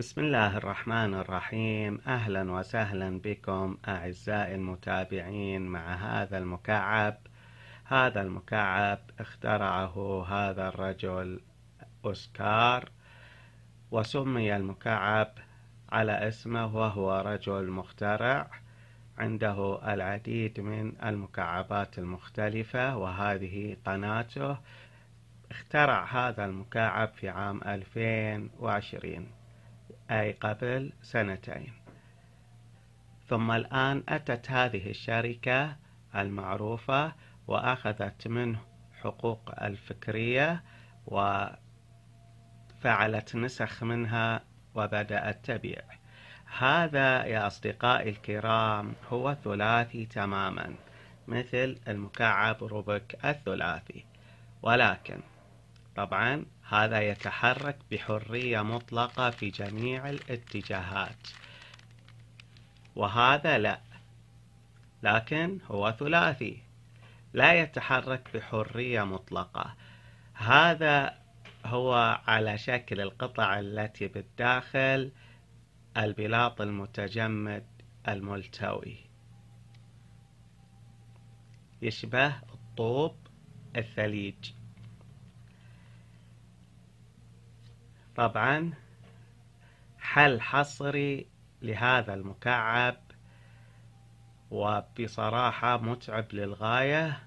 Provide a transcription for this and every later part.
بسم الله الرحمن الرحيم أهلا وسهلا بكم أعزائي المتابعين مع هذا المكعب هذا المكعب اخترعه هذا الرجل أوسكار وسمي المكعب على اسمه وهو رجل مخترع عنده العديد من المكعبات المختلفة وهذه قناته اخترع هذا المكعب في عام 2020 أي قبل سنتين ثم الآن أتت هذه الشركة المعروفة وأخذت منه حقوق الفكرية وفعلت نسخ منها وبدأت تبيع هذا يا أصدقائي الكرام هو ثلاثي تماما مثل المكعب روبك الثلاثي ولكن طبعا هذا يتحرك بحرية مطلقة في جميع الاتجاهات وهذا لا لكن هو ثلاثي لا يتحرك بحرية مطلقة هذا هو على شكل القطع التي بالداخل البلاط المتجمد الملتوي يشبه الطوب الثليج طبعا حل حصري لهذا المكعب وبصراحة متعب للغاية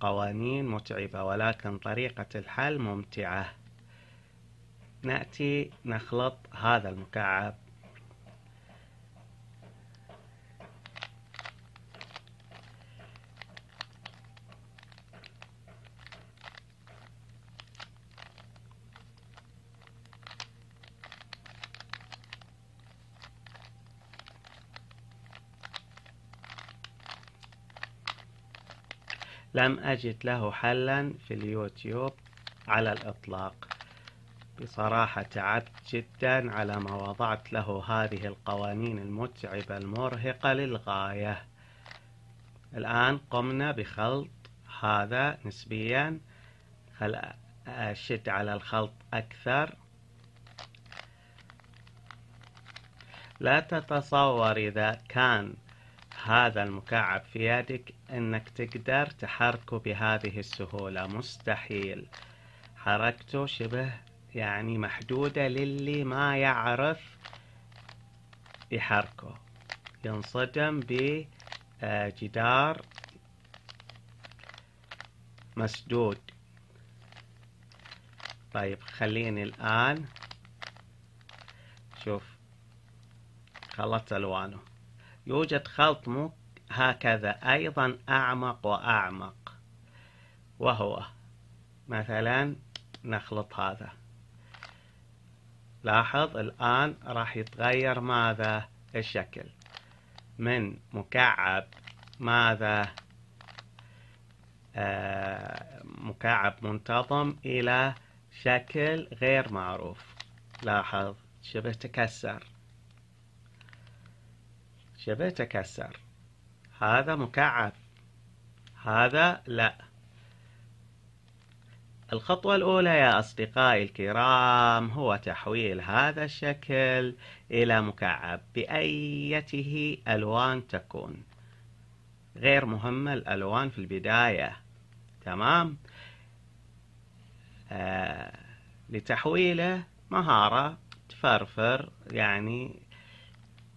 قوانين متعبة ولكن طريقة الحل ممتعة نأتي نخلط هذا المكعب لم أجد له حلا في اليوتيوب على الإطلاق بصراحة تعبت جدا على ما وضعت له هذه القوانين المتعبة المرهقة للغاية الآن قمنا بخلط هذا نسبيا خل أشد على الخلط أكثر لا تتصور إذا كان هذا المكعب في يدك انك تقدر تحركه بهذه السهولة مستحيل حركته شبه يعني محدودة للي ما يعرف يحركه ينصدم بجدار آه، مسدود طيب خليني الآن شوف خلطت ألوانه يوجد خلط هكذا أيضا أعمق وأعمق وهو مثلا نخلط هذا لاحظ الآن راح يتغير ماذا الشكل من مكعب ماذا آه، مكعب منتظم إلى شكل غير معروف لاحظ شبه تكسر شبه تكسر هذا مكعب هذا لا الخطوة الأولى يا أصدقائي الكرام هو تحويل هذا الشكل إلى مكعب بأيته ألوان تكون غير مهمة الألوان في البداية تمام آه لتحويله مهارة تفرفر يعني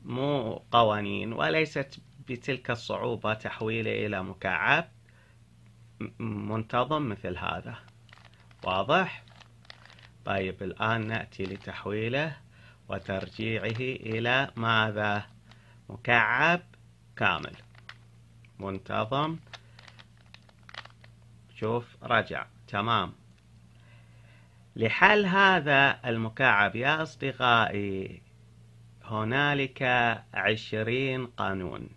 مو قوانين وليست بتلك الصعوبة تحويله إلى مكعب منتظم مثل هذا واضح؟ طيب الآن نأتي لتحويله وترجيعه إلى ماذا؟ مكعب كامل منتظم شوف رجع تمام لحل هذا المكعب يا أصدقائي هنالك عشرين قانون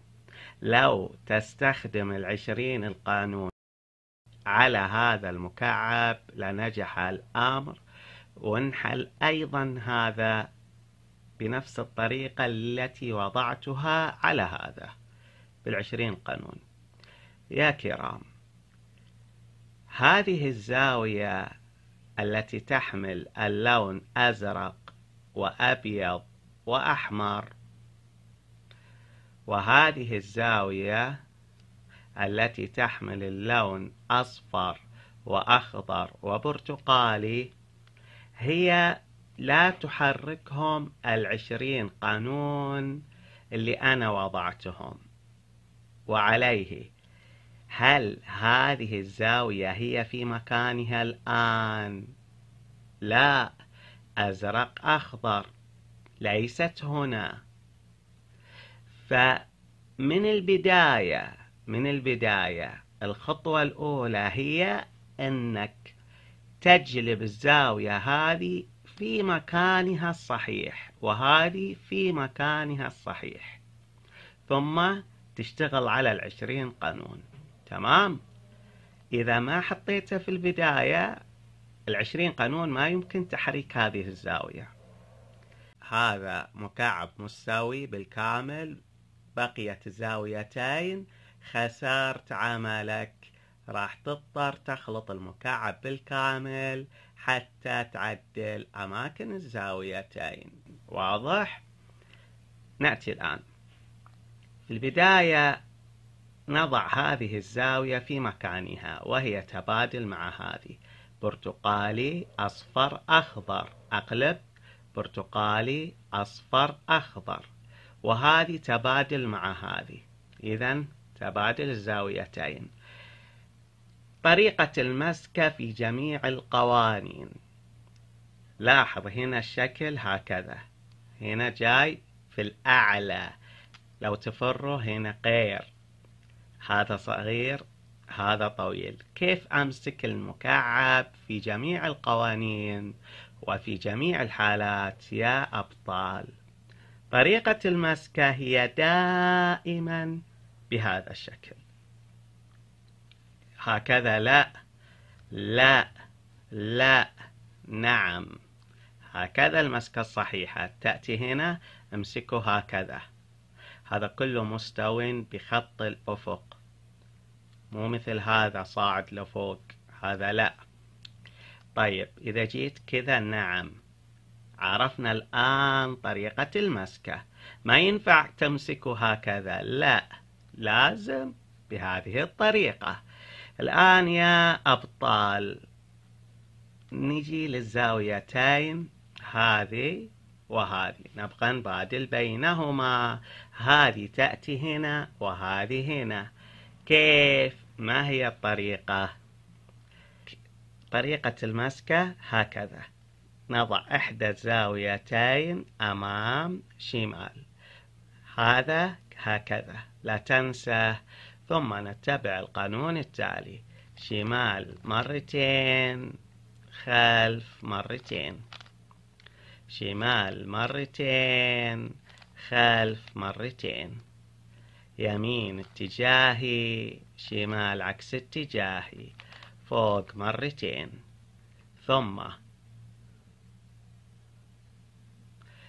لو تستخدم العشرين القانون على هذا المكعب لنجح الأمر وانحل أيضا هذا بنفس الطريقة التي وضعتها على هذا بالعشرين قانون يا كرام هذه الزاوية التي تحمل اللون أزرق وأبيض وأحمر وهذه الزاوية التي تحمل اللون أصفر وأخضر وبرتقالي هي لا تحركهم العشرين قانون اللي أنا وضعتهم وعليه هل هذه الزاوية هي في مكانها الآن؟ لا أزرق أخضر ليست هنا فمن البداية من البداية الخطوة الأولى هي أنك تجلب الزاوية هذه في مكانها الصحيح وهذه في مكانها الصحيح ثم تشتغل على العشرين قانون تمام إذا ما حطيته في البداية العشرين قانون ما يمكن تحريك هذه الزاوية هذا مكعب مستوي بالكامل بقيت الزاويتين خسرت عملك راح تضطر تخلط المكعب بالكامل حتى تعدل أماكن الزاويتين واضح؟ نأتي الآن في البداية نضع هذه الزاوية في مكانها وهي تبادل مع هذه برتقالي أصفر أخضر أقلب برتقالي أصفر أخضر وهذه تبادل مع هذه إذا تبادل الزاويتين طريقة المسكة في جميع القوانين لاحظ هنا الشكل هكذا هنا جاي في الأعلى لو تفروا هنا غير هذا صغير هذا طويل كيف أمسك المكعب في جميع القوانين وفي جميع الحالات يا أبطال طريقة المسكة هي دائما بهذا الشكل هكذا لا لا لا نعم هكذا المسكة الصحيحة تأتي هنا امسكه هكذا هذا كله مستو بخط الأفق مو مثل هذا صاعد لفوق هذا لا طيب إذا جيت كذا نعم عرفنا الآن طريقة المسكة ما ينفع تمسك هكذا لا لازم بهذه الطريقة الآن يا أبطال نجي للزاويتين هذه وهذه نبقى نبادل بينهما هذه تأتي هنا وهذه هنا كيف ما هي الطريقة طريقة المسكة هكذا نضع إحدى الزاويتين أمام شمال هذا هكذا لا تنسى ثم نتبع القانون التالي شمال مرتين خلف مرتين شمال مرتين خلف مرتين يمين اتجاهي شمال عكس اتجاهي فوق مرتين ثم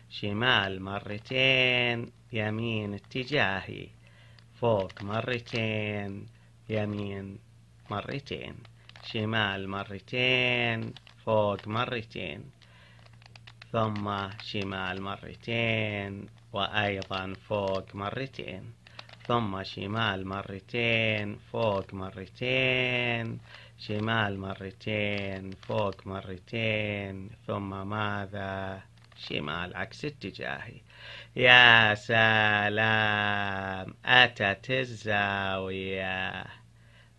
شمال مرتين يمين اتجاهي فوق مرتين يمين مرتين شمال مرتين فوق مرتين ثم شمال مرتين وأيضا فوق مرتين ثم شمال مرتين فوق مرتين شمال مرتين فوق مرتين ثم ماذا شمال عكس اتجاهي يا سلام أتت الزاوية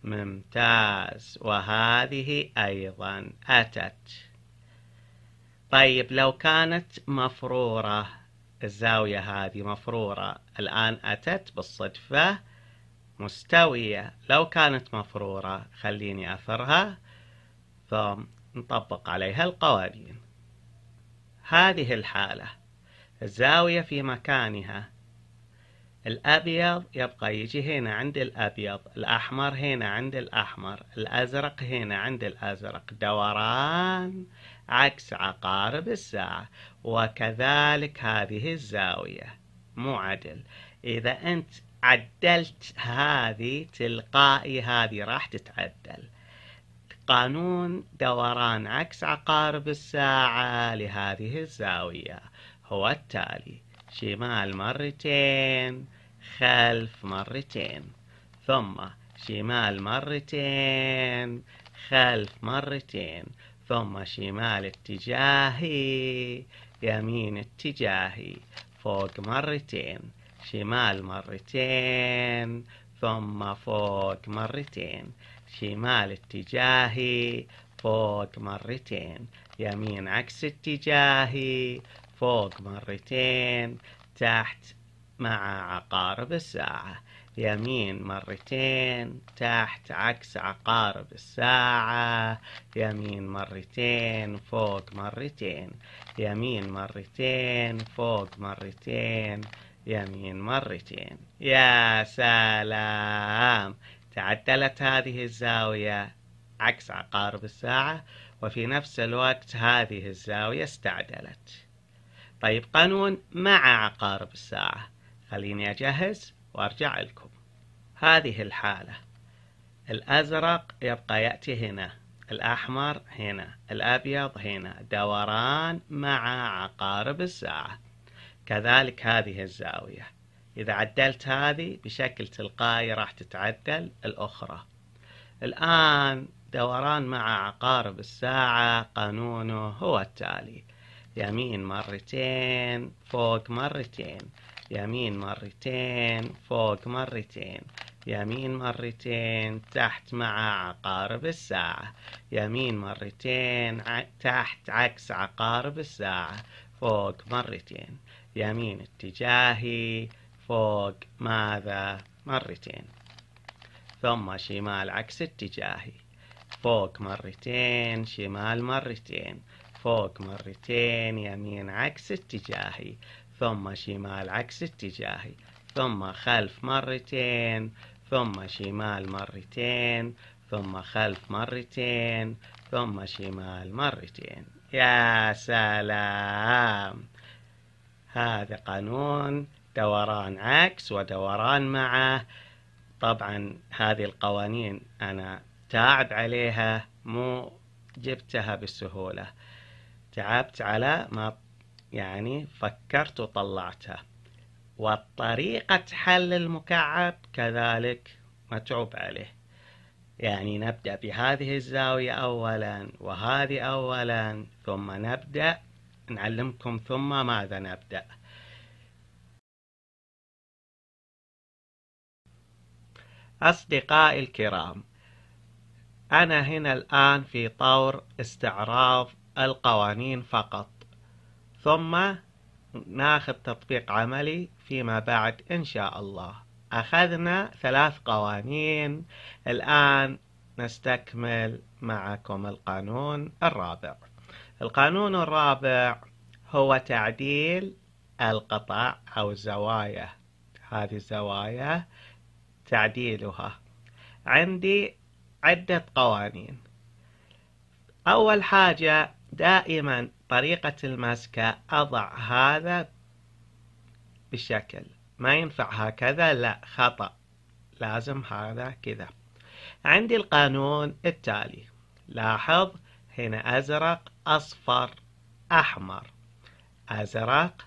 ممتاز وهذه أيضا أتت طيب لو كانت مفروره الزاوية هذه مفرورة الآن أتت بالصدفة مستوية لو كانت مفرورة خليني أثرها ثم نطبق عليها القوانين هذه الحالة الزاوية في مكانها الأبيض يبقى يجي هنا عند الأبيض الأحمر هنا عند الأحمر الأزرق هنا عند الأزرق دوران عكس عقارب الساعة وكذلك هذه الزاوية معدل إذا أنت عدلت هذه تلقائي هذه راح تتعدل قانون دوران عكس عقارب الساعة لهذه الزاوية هو التالي شمال مرتين خلف مرتين ثم شمال مرتين خلف مرتين ثم شمال اتجاهي يمين اتجاهي فوق مرتين شمال مرتين ثم فوق مرتين شمال اتجاهي فوق مرتين يمين عكس اتجاهي فوق مرتين تحت مع عقارب الساعة يمين مرتين تحت عكس عقارب الساعة يمين مرتين فوق مرتين يمين مرتين فوق مرتين يمين مرتين يا سلام تعدلت هذه الزاوية عكس عقارب الساعة وفي نفس الوقت هذه الزاوية استعدلت طيب قانون مع عقارب الساعة خليني أجهز وارجع لكم هذه الحالة الأزرق يبقى يأتي هنا الأحمر هنا الأبيض هنا دوران مع عقارب الساعة كذلك هذه الزاوية إذا عدلت هذه بشكل تلقائي راح تتعدل الأخرى الآن دوران مع عقارب الساعة قانونه هو التالي يمين مرتين فوق مرتين يمين مرتين فوق مرتين يمين مرتين تحت مع عقارب الساعة يمين مرتين تحت عكس عقارب الساعة فوق مرتين يمين اتجاهي فوق ماذا مرتين ثم شمال عكس اتجاهي فوق مرتين شمال مرتين فوق مرتين يمين عكس اتجاهي ثم شمال عكس اتجاهي ثم خلف مرتين ثم شمال مرتين ثم خلف مرتين ثم شمال مرتين يا سلام هذا قانون دوران عكس ودوران معه طبعا هذه القوانين أنا تعب عليها مو جبتها بالسهولة تعبت على ما يعني فكرت وطلعتها وطريقة حل المكعب كذلك متعوب عليه يعني نبدأ بهذه الزاوية أولا وهذه أولا ثم نبدأ نعلمكم ثم ماذا نبدأ أصدقائي الكرام أنا هنا الآن في طور استعراض القوانين فقط ثم ناخذ تطبيق عملي فيما بعد إن شاء الله أخذنا ثلاث قوانين الآن نستكمل معكم القانون الرابع القانون الرابع هو تعديل القطع أو الزوايا هذه الزوايا تعديلها عندي عدة قوانين أول حاجة دائما طريقة المسكة أضع هذا بالشكل ما ينفع هكذا لا خطأ لازم هذا كذا عندي القانون التالي لاحظ هنا أزرق أصفر أحمر أزرق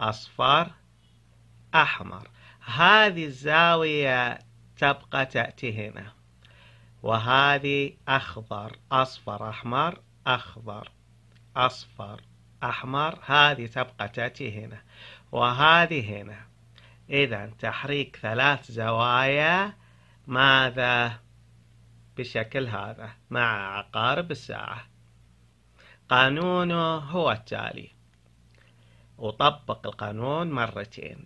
أصفر أحمر هذه الزاوية تبقى تأتي هنا وهذه أخضر أصفر أحمر أخضر أصفر أحمر هذه تبقى تأتي هنا وهذه هنا إذا تحريك ثلاث زوايا ماذا بشكل هذا مع عقارب الساعة قانونه هو التالي أطبق القانون مرتين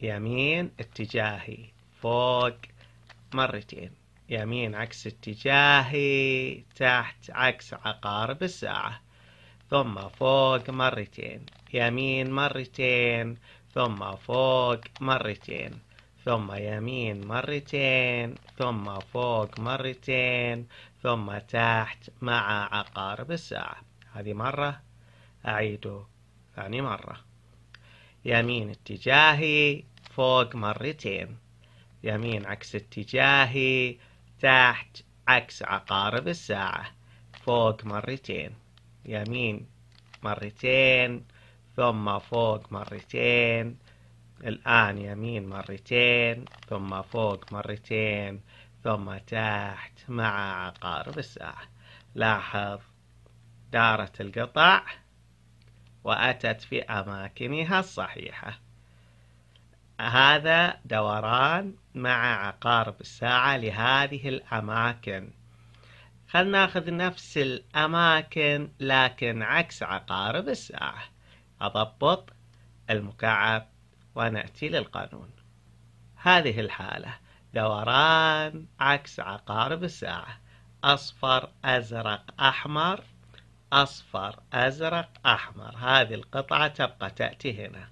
يمين اتجاهي فوق مرتين يمين عكس اتجاهي تحت عكس عقارب الساعه ثم فوق مرتين يمين مرتين ثم فوق مرتين ثم يمين مرتين ثم فوق مرتين ثم تحت مع عقارب الساعة هذه مرة أعيده ثاني مرة يمين اتجاهي فوق مرتين يمين عكس اتجاهي تحت عكس عقارب الساعة فوق مرتين يمين مرتين ثم فوق مرتين الآن يمين مرتين ثم فوق مرتين ثم تحت مع عقارب الساعة لاحظ دارت القطع وأتت في أماكنها الصحيحة هذا دوران مع عقارب الساعة لهذه الأماكن خلنا ناخذ نفس الأماكن لكن عكس عقارب الساعة أضبط المكعب ونأتي للقانون هذه الحالة دوران عكس عقارب الساعة أصفر أزرق أحمر أصفر أزرق أحمر هذه القطعة تبقى تأتي هنا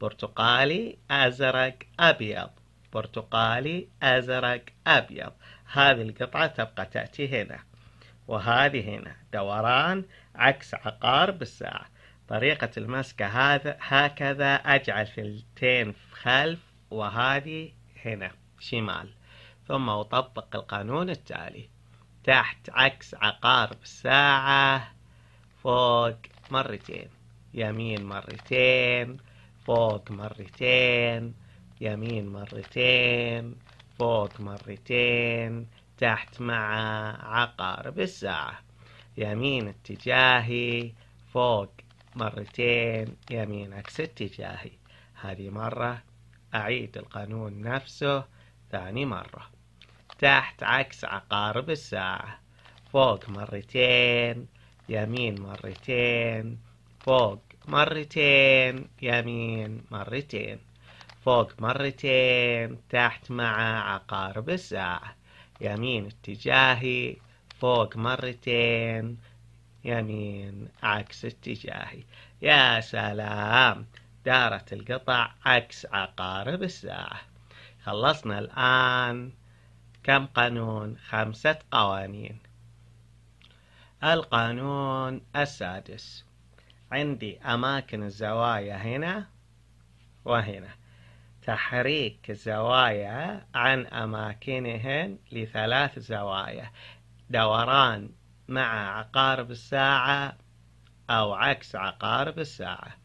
برتقالي أزرق أبيض برتقالي أزرق أبيض هذه القطعة تبقى تأتي هنا وهذه هنا دوران عكس عقارب الساعة طريقة المسكة هذا هكذا أجعل فلتين في خلف وهذه هنا شمال ثم أطبق القانون التالي تحت عكس عقارب الساعة فوق مرتين يمين مرتين فوق مرتين يمين مرتين فوق مرتين تحت مع عقارب الساعة يمين اتجاهي فوق مرتين يمين عكس اتجاهي هذه مرة أعيد القانون نفسه ثاني مرة تحت عكس عقارب الساعة فوق مرتين يمين مرتين فوق مرتين يمين مرتين فوق مرتين تحت مع عقارب الساعة يمين يعني اتجاهي فوق مرتين يمين يعني عكس اتجاهي يا سلام دارت القطع عكس عقارب الساعة خلصنا الآن كم قانون خمسة قوانين القانون السادس عندي أماكن الزوايا هنا وهنا تحريك الزوايا عن أماكنهن لثلاث زوايا دوران مع عقارب الساعة أو عكس عقارب الساعة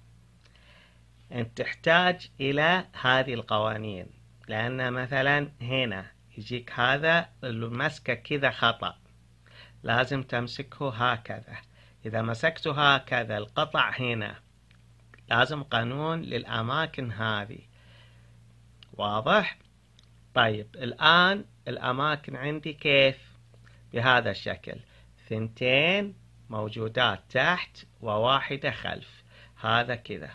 أنت تحتاج إلى هذه القوانين لأن مثلا هنا يجيك هذا المسكة كذا خطأ لازم تمسكه هكذا إذا مسكته هكذا القطع هنا لازم قانون للأماكن هذه واضح؟ طيب الآن الأماكن عندي كيف؟ بهذا الشكل ثنتين موجودات تحت وواحدة خلف هذا كذا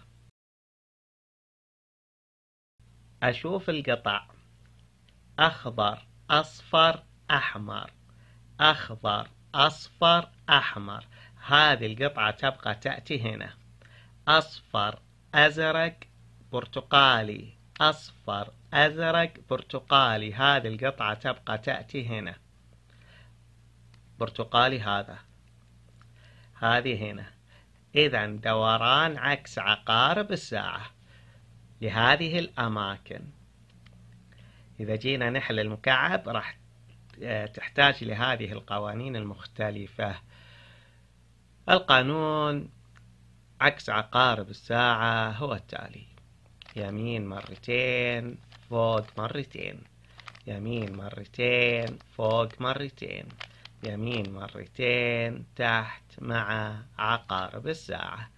أشوف القطع أخضر أصفر أحمر أخضر أصفر أحمر هذه القطعة تبقى تأتي هنا أصفر أزرق برتقالي أصفر أزرق برتقالي هذه القطعة تبقى تأتي هنا برتقالي هذا هذه هنا إذا دوران عكس عقارب الساعة لهذه الأماكن إذا جينا نحل المكعب راح آه، تحتاج لهذه القوانين المختلفة القانون عكس عقارب الساعة هو التالي يمين مرتين فوق مرتين يمين مرتين فوق مرتين يمين مرتين تحت مع عقارب الساعة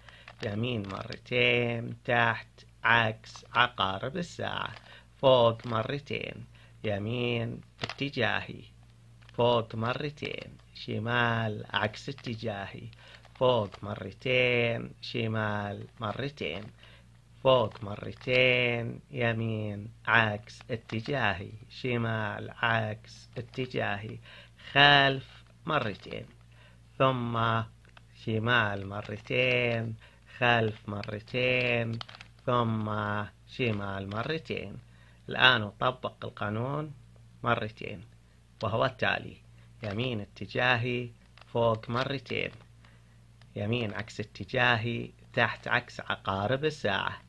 يمين مرتين تحت عكس عقارب الساعة فوق مرتين يمين اتجاهي فوق مرتين شمال عكس اتجاهي فوق مرتين شمال مرتين فوق مرتين يمين عكس اتجاهي شمال عكس اتجاهي خلف مرتين ثم شمال مرتين خلف مرتين ثم شمال مرتين الآن أطبق القانون مرتين وهو التالي يمين اتجاهي فوق مرتين يمين عكس اتجاهي تحت عكس عقارب الساعه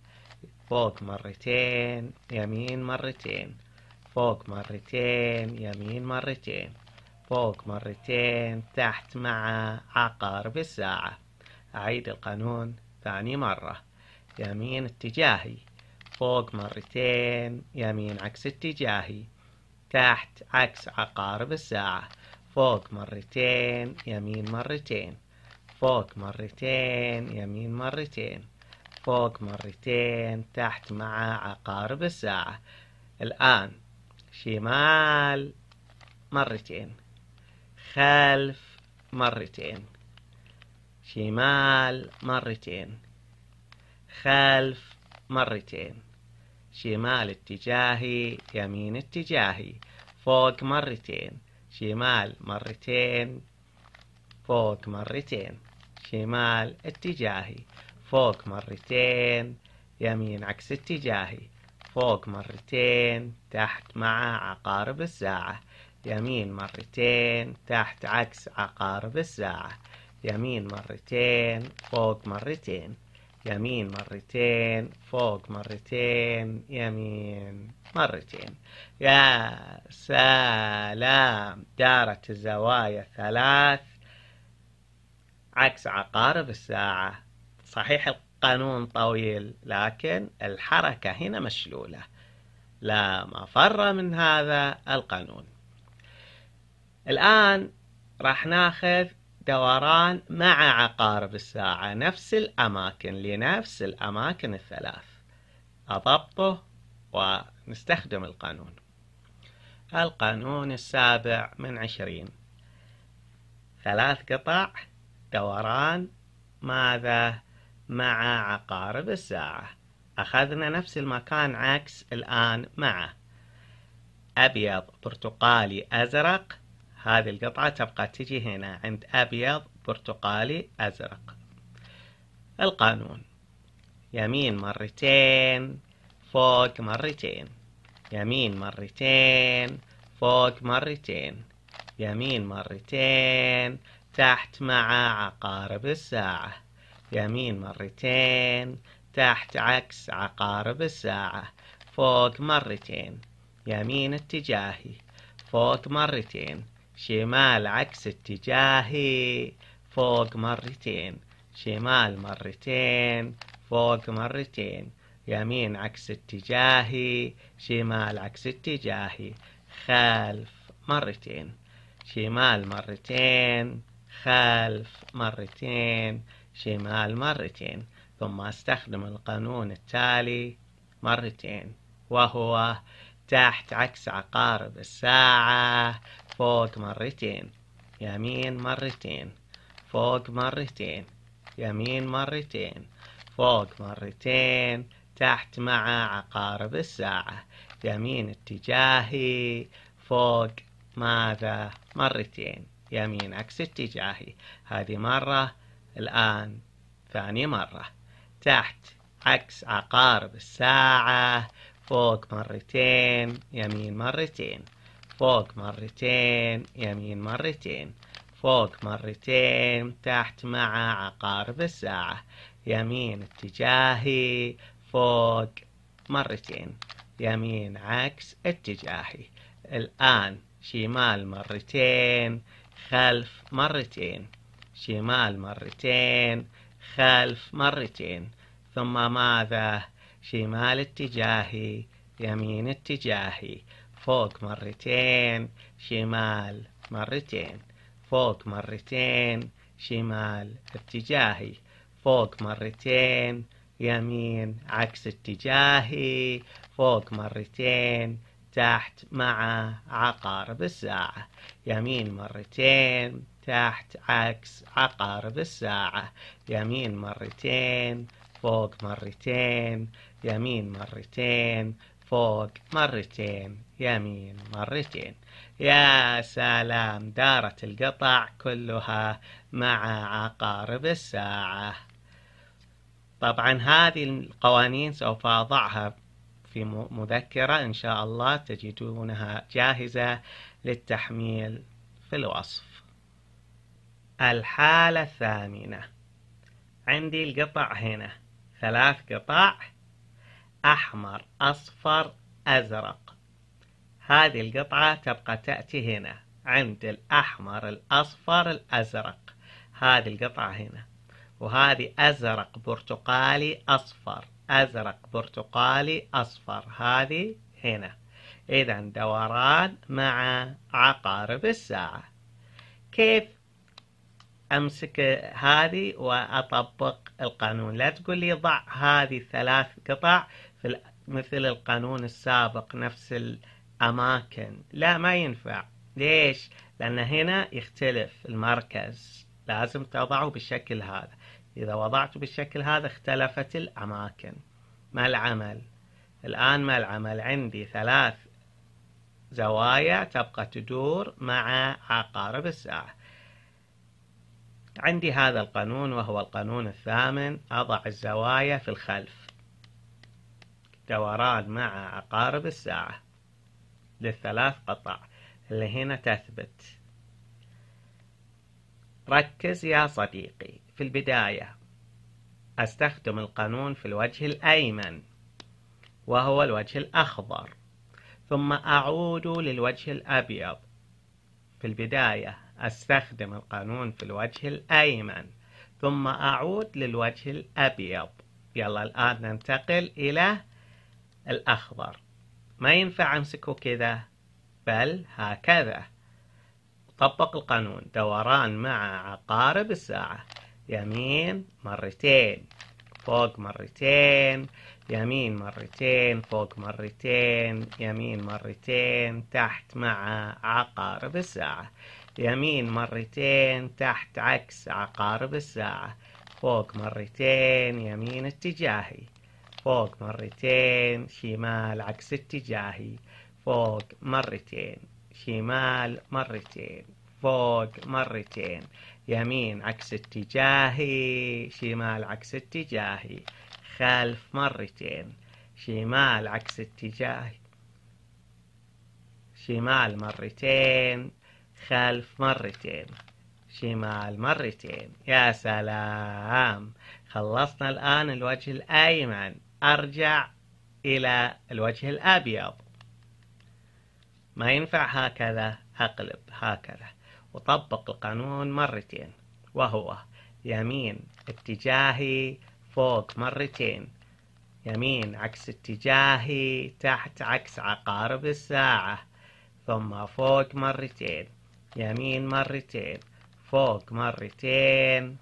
فوق مرتين يمين مرتين فوق مرتين يمين مرتين فوق مرتين تحت مع عقارب الساعة أعيد القانون ثاني مرة يمين اتجاهي فوق مرتين يمين عكس اتجاهي تحت عكس عقارب الساعة فوق مرتين يمين مرتين فوق مرتين يمين مرتين فوق مرتين تحت مع عقارب الساعة الآن شمال مرتين خلف مرتين شمال مرتين خلف مرتين شمال اتجاهي يمين اتجاهي فوق مرتين شمال مرتين فوق مرتين شمال اتجاهي فوق مرتين يمين عكس اتجاهي فوق مرتين تحت مع عقارب الساعة يمين مرتين تحت عكس عقارب الساعة يمين مرتين فوق مرتين يمين مرتين فوق مرتين يمين مرتين يا سلام دارت الزوايا ثلاث عكس عقارب الساعه صحيح القانون طويل لكن الحركة هنا مشلولة لا مفر من هذا القانون الآن راح ناخذ دوران مع عقارب الساعة نفس الأماكن لنفس الأماكن الثلاث أضبطه ونستخدم القانون القانون السابع من عشرين ثلاث قطع دوران ماذا مع عقارب الساعة أخذنا نفس المكان عكس الآن مع أبيض برتقالي أزرق هذه القطعة تبقى تجي هنا عند أبيض برتقالي أزرق القانون يمين مرتين فوق مرتين يمين مرتين فوق مرتين يمين مرتين تحت مع عقارب الساعة يمين مرتين تحت عكس عقارب الساعة فوق مرتين يمين اتجاهي فوق مرتين شمال عكس اتجاهي فوق مرتين شمال مرتين فوق مرتين يمين عكس اتجاهي شمال عكس اتجاهي خلف مرتين شمال مرتين خلف مرتين شمال مرتين ثم استخدم القانون التالي مرتين وهو تحت عكس عقارب الساعة فوق مرتين يمين مرتين فوق مرتين يمين مرتين فوق مرتين تحت مع عقارب الساعة يمين اتجاهي فوق ماذا مرتين يمين عكس اتجاهي هذه مرة الآن ثاني مرة تحت عكس عقارب الساعة فوق مرتين يمين مرتين فوق مرتين يمين مرتين فوق مرتين تحت مع عقارب الساعة يمين اتجاهي فوق مرتين يمين عكس اتجاهي الآن شمال مرتين خلف مرتين شمال مرتين خلف مرتين ثم ماذا شمال اتجاهي يمين اتجاهي فوق مرتين شمال مرتين فوق مرتين شمال اتجاهي فوق مرتين يمين عكس اتجاهي فوق مرتين تحت مع عقارب الساعة يمين مرتين تحت عكس عقارب الساعة يمين مرتين فوق مرتين يمين مرتين فوق مرتين يمين مرتين يا سلام دارة القطع كلها مع عقارب الساعة طبعا هذه القوانين سوف أضعها في مذكرة إن شاء الله تجدونها جاهزة للتحميل في الوصف الحالة الثامنة عندي القطع هنا ثلاث قطع أحمر أصفر أزرق هذه القطعة تبقى تأتي هنا عند الأحمر الأصفر الأزرق هذه القطعة هنا وهذه أزرق برتقالي أصفر أزرق برتقالي أصفر هذه هنا إذا دوران مع عقارب الساعة كيف امسك هذه واطبق القانون لا تقول لي ضع هذه الثلاث قطع في مثل القانون السابق نفس الاماكن لا ما ينفع ليش لان هنا يختلف المركز لازم تضعه بالشكل هذا اذا وضعته بالشكل هذا اختلفت الاماكن ما العمل الان ما العمل عندي ثلاث زوايا تبقى تدور مع عقارب الساعه عندي هذا القانون وهو القانون الثامن أضع الزوايا في الخلف دوران مع عقارب الساعة للثلاث قطع اللي هنا تثبت ركز يا صديقي في البداية أستخدم القانون في الوجه الأيمن وهو الوجه الأخضر ثم أعود للوجه الأبيض في البداية أستخدم القانون في الوجه الأيمن ثم أعود للوجه الأبيض يلا الآن ننتقل إلى الأخضر ما ينفع أمسكه كذا بل هكذا طبق القانون دوران مع عقارب الساعة يمين مرتين فوق مرتين يمين مرتين فوق مرتين يمين مرتين تحت مع عقارب الساعة يمين مرتين تحت عكس عقارب الساعة فوق مرتين يمين اتجاهي فوق مرتين شمال عكس اتجاهي فوق مرتين شمال مرتين فوق مرتين يمين عكس اتجاهي شمال عكس اتجاهي خلف مرتين شمال عكس اتجاهي شمال مرتين خلف مرتين شمال مرتين يا سلام خلصنا الآن الوجه الأيمن أرجع إلى الوجه الأبيض ما ينفع هكذا أقلب هكذا وطبق القانون مرتين وهو يمين اتجاهي فوق مرتين يمين عكس اتجاهي تحت عكس عقارب الساعة ثم فوق مرتين يمين مرتين فوق مرتين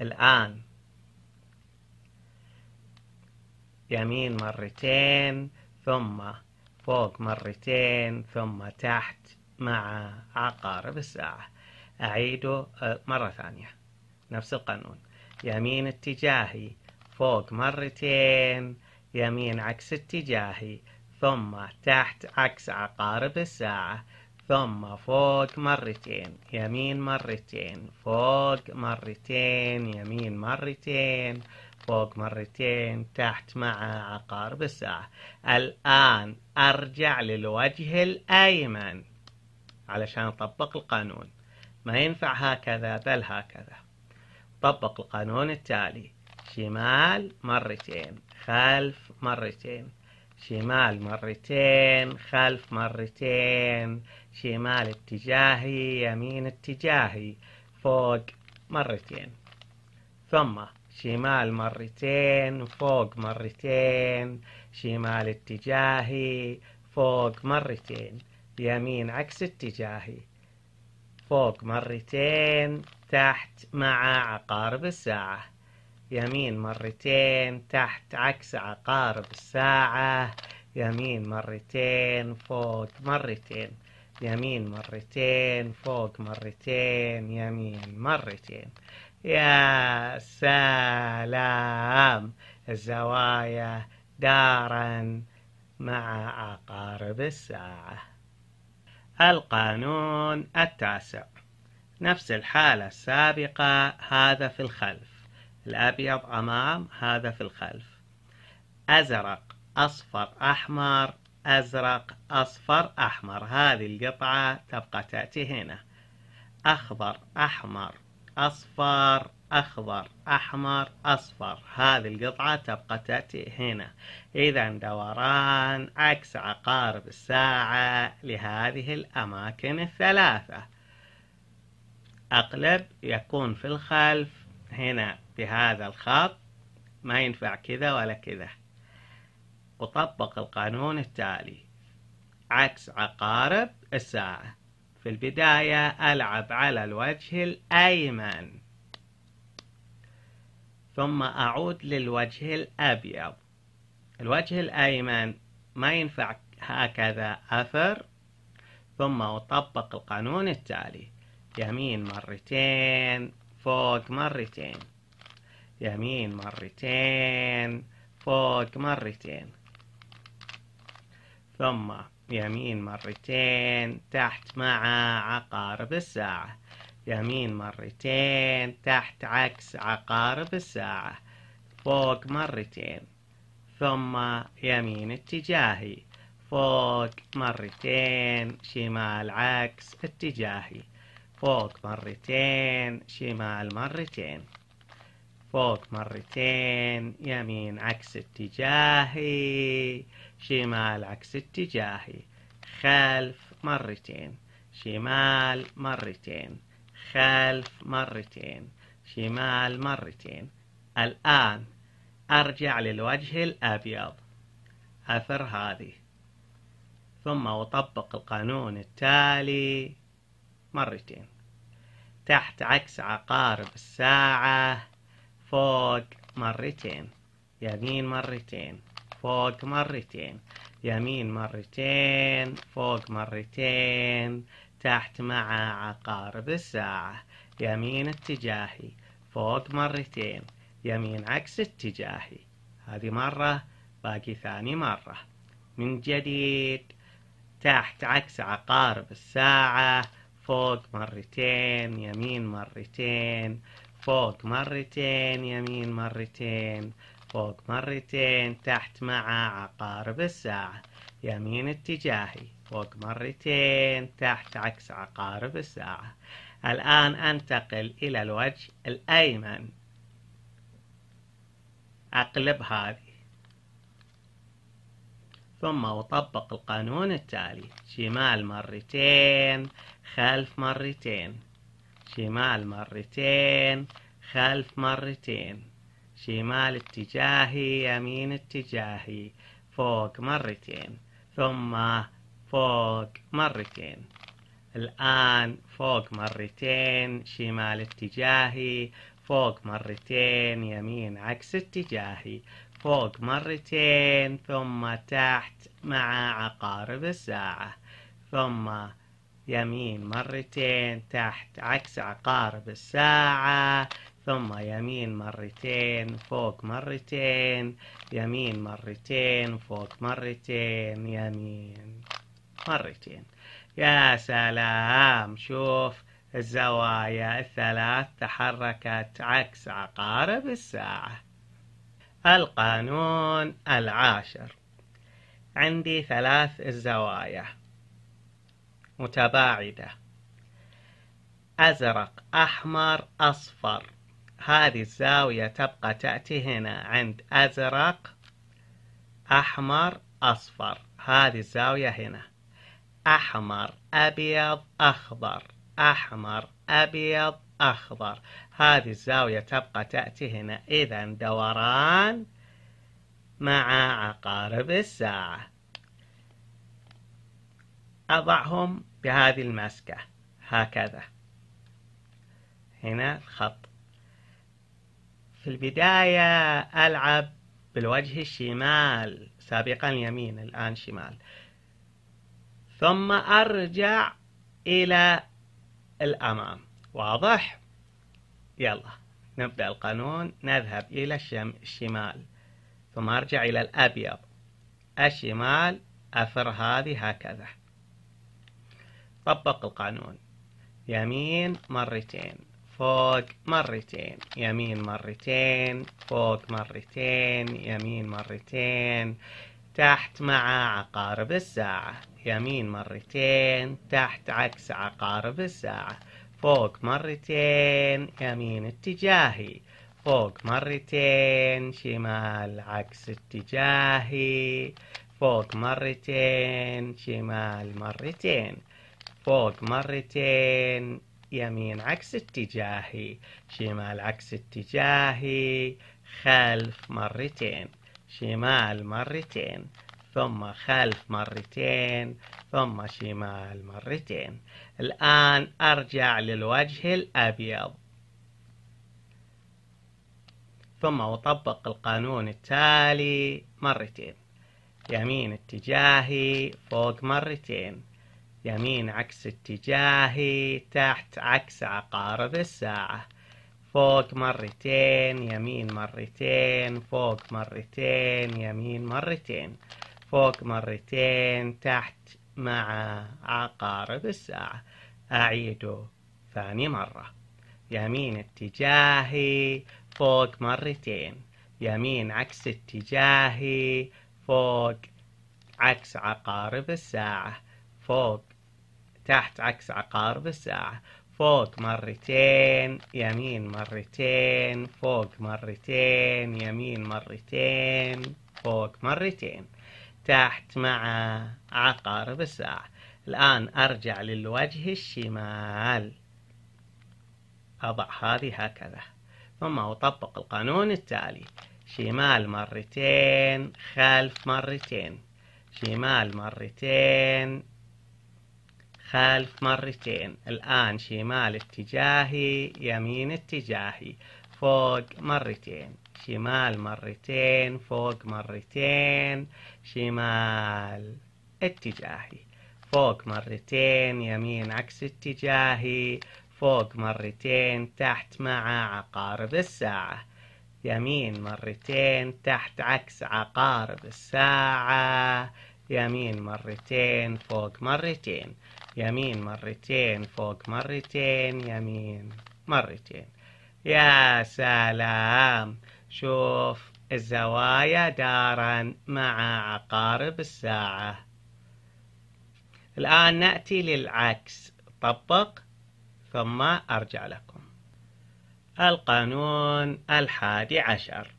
الآن يمين مرتين ثم فوق مرتين ثم تحت مع عقارب الساعة أعيده آه، مرة ثانية نفس القانون يمين اتجاهي فوق مرتين يمين عكس اتجاهي ثم تحت عكس عقارب الساعة ثم فوق مرتين يمين مرتين فوق مرتين يمين مرتين فوق مرتين تحت مع عقارب الساعة الآن أرجع للوجه الأيمن علشان أطبق القانون ما ينفع هكذا بل هكذا طبق القانون التالي شمال مرتين خلف مرتين شمال مرتين خلف مرتين شمال اتجاهي يمين اتجاهي فوق مرتين ثم شمال مرتين فوق مرتين شمال اتجاهي فوق مرتين يمين عكس اتجاهي فوق مرتين تحت مع عقارب الساعه يمين مرتين تحت عكس عقارب الساعة يمين مرتين فوق مرتين يمين مرتين فوق مرتين يمين مرتين يا سلام الزوايا دارا مع عقارب الساعة القانون التاسع نفس الحالة السابقة هذا في الخلف الأبيض أمام هذا في الخلف أزرق أصفر أحمر أزرق أصفر أحمر هذه القطعة تبقى تأتي هنا أخضر أحمر أصفر أخضر أحمر أصفر هذه القطعة تبقى تأتي هنا إذا دوران عكس عقارب الساعة لهذه الأماكن الثلاثة أقلب يكون في الخلف هنا بهذا الخط ما ينفع كذا ولا كذا وطبق القانون التالي عكس عقارب الساعة في البداية ألعب على الوجه الأيمن ثم أعود للوجه الأبيض الوجه الأيمن ما ينفع هكذا أثر ثم أطبق القانون التالي يمين مرتين فوق مرتين يمين مرتين فوق مرتين ثم يمين مرتين تحت مع عقارب الساعة يمين مرتين تحت عكس عقارب الساعة فوق مرتين ثم يمين اتجاهي فوق مرتين شمال عكس اتجاهي فوق مرتين شمال مرتين فوق مرتين يمين عكس اتجاهي شمال عكس اتجاهي خلف مرتين شمال مرتين خلف مرتين شمال مرتين الآن أرجع للوجه الأبيض أثر هذه ثم أطبق القانون التالي مرتين تحت عكس عقارب الساعة فوق مرتين يمين مرتين فوق مرتين يمين مرتين فوق مرتين تحت مع عقارب الساعة يمين اتجاهي فوق مرتين يمين عكس اتجاهي هذه مرة باقي ثاني مرة من جديد تحت عكس عقارب الساعة فوق مرتين يمين مرتين فوق مرتين يمين مرتين فوق مرتين تحت مع عقارب الساعة يمين اتجاهي فوق مرتين تحت عكس عقارب الساعة الآن أنتقل إلى الوجه الأيمن أقلب هذه ثم أطبق القانون التالي شمال مرتين خلف مرتين شمال مرتين خلف مرتين شمال اتجاهي يمين اتجاهي فوق مرتين ثم فوق مرتين الآن فوق مرتين شمال اتجاهي فوق مرتين يمين عكس اتجاهي فوق مرتين ثم تحت مع عقارب الساعة ثم يمين مرتين تحت عكس عقارب الساعة ثم يمين مرتين فوق مرتين يمين مرتين فوق مرتين يمين مرتين يا سلام شوف الزوايا الثلاث تحركت عكس عقارب الساعة القانون العاشر عندي ثلاث الزوايا متباعدة أزرق أحمر أصفر هذه الزاوية تبقى تأتي هنا عند أزرق أحمر أصفر هذه الزاوية هنا أحمر أبيض أخضر أحمر أبيض أخضر هذه الزاوية تبقى تأتي هنا إذا دوران مع عقارب الساعة أضعهم بهذه المسكة هكذا هنا الخط في البداية ألعب بالوجه الشمال سابقا يمين الآن شمال ثم أرجع إلى الأمام واضح؟ يلا نبدأ القانون نذهب إلى الشمال ثم أرجع إلى الأبيض الشمال أفر هذه هكذا طبق القانون يمين مرتين فوق مرتين يمين مرتين فوق مرتين يمين مرتين تحت مع عقارب الساعة يمين مرتين تحت عكس عقارب الساعة فوق مرتين يمين اتجاهي فوق مرتين شمال عكس اتجاهي فوق مرتين شمال مرتين فوق مرتين يمين عكس اتجاهي شمال عكس اتجاهي خلف مرتين شمال مرتين ثم خلف مرتين ثم شمال مرتين الآن أرجع للوجه الأبيض ثم أطبق القانون التالي مرتين يمين اتجاهي فوق مرتين يمين عكس اتجاهي تحت عكس عقارب الساعة فوق مرتين يمين مرتين فوق مرتين يمين مرتين فوق مرتين تحت مع عقارب الساعة أعيده ثاني مرة يمين اتجاهي فوق مرتين يمين عكس اتجاهي فوق عكس عقارب الساعة فوق تحت عكس عقارب الساعة فوق مرتين يمين مرتين فوق مرتين يمين مرتين فوق مرتين تحت مع عقارب الساعة الآن أرجع للوجه الشمال أضع هذه هكذا ثم أطبق القانون التالي شمال مرتين خلف مرتين شمال مرتين خلف مرتين الآن شمال اتجاهي يمين اتجاهي فوق مرتين شمال مرتين فوق مرتين شمال اتجاهي فوق مرتين يمين عكس اتجاهي فوق مرتين تحت مع عقارب الساعة يمين مرتين تحت عكس عقارب الساعة يمين مرتين فوق مرتين يمين مرتين فوق مرتين يمين مرتين يا سلام شوف الزوايا دارا مع عقارب الساعة الآن نأتي للعكس طبق ثم أرجع لكم القانون الحادي عشر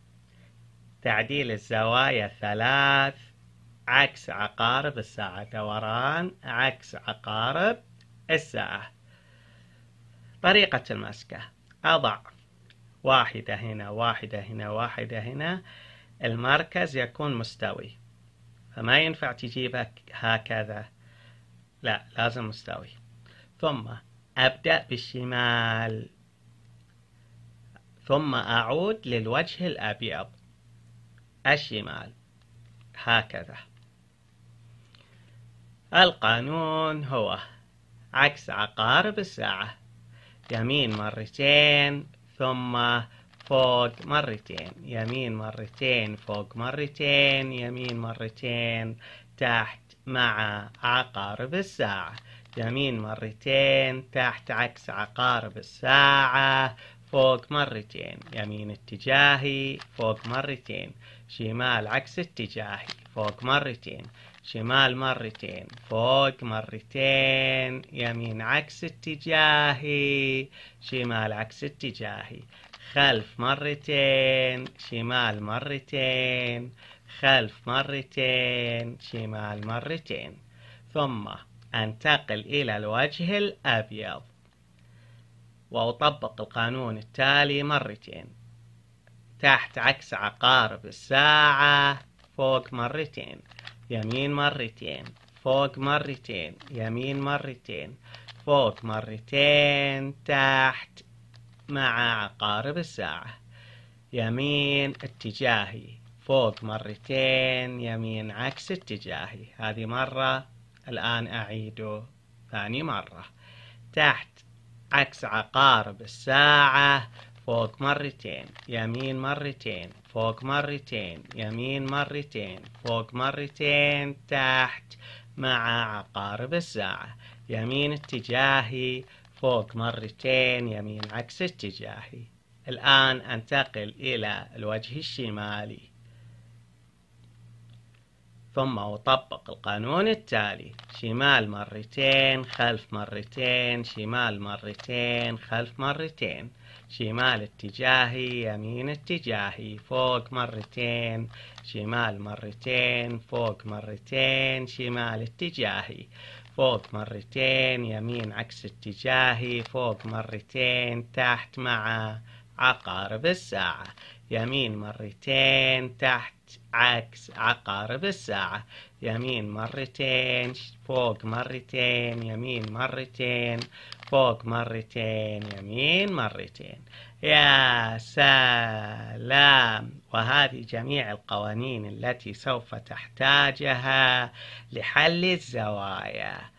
تعديل الزوايا الثلاث عكس عقارب الساعة دوران عكس عقارب الساعة طريقة المسكة أضع واحدة هنا واحدة هنا واحدة هنا المركز يكون مستوي فما ينفع تجيبها هكذا لا لازم مستوي ثم أبدأ بالشمال ثم أعود للوجه الأبيض الشمال هكذا القانون هو عكس عقارب الساعة يمين مرتين ثم فوق مرتين يمين مرتين فوق مرتين يمين مرتين تحت مع عقارب الساعة يمين مرتين تحت عكس عقارب الساعة فوق مرتين يمين اتجاهي فوق مرتين شمال عكس اتجاهي فوق مرتين شمال مرتين فوق مرتين يمين عكس اتجاهي شمال عكس اتجاهي خلف مرتين شمال مرتين خلف مرتين شمال مرتين ثم أنتقل إلى الوجه الأبيض وأطبق القانون التالي مرتين تحت عكس عقارب الساعة فوق مرتين يمين مرتين فوق مرتين يمين مرتين فوق مرتين تحت مع عقارب الساعة يمين اتجاهي فوق مرتين يمين عكس اتجاهي هذه مرة الآن أعيده ثاني مرة تحت عكس عقارب الساعة فوق مرتين يمين مرتين فوق مرتين يمين مرتين فوق مرتين تحت مع عقارب الساعة يمين اتجاهي فوق مرتين يمين عكس اتجاهي الآن أنتقل إلى الوجه الشمالي ثم أطبق القانون التالي شمال مرتين خلف مرتين شمال مرتين خلف مرتين شمال اتجاهي يمين اتجاهي فوق مرتين شمال مرتين فوق مرتين شمال اتجاهي فوق مرتين يمين عكس اتجاهي فوق مرتين تحت مع عقارب الساعة يمين مرتين تحت عكس عقارب الساعة يمين مرتين فوق مرتين يمين مرتين فوق مرتين يمين مرتين يا سلام وهذه جميع القوانين التي سوف تحتاجها لحل الزوايا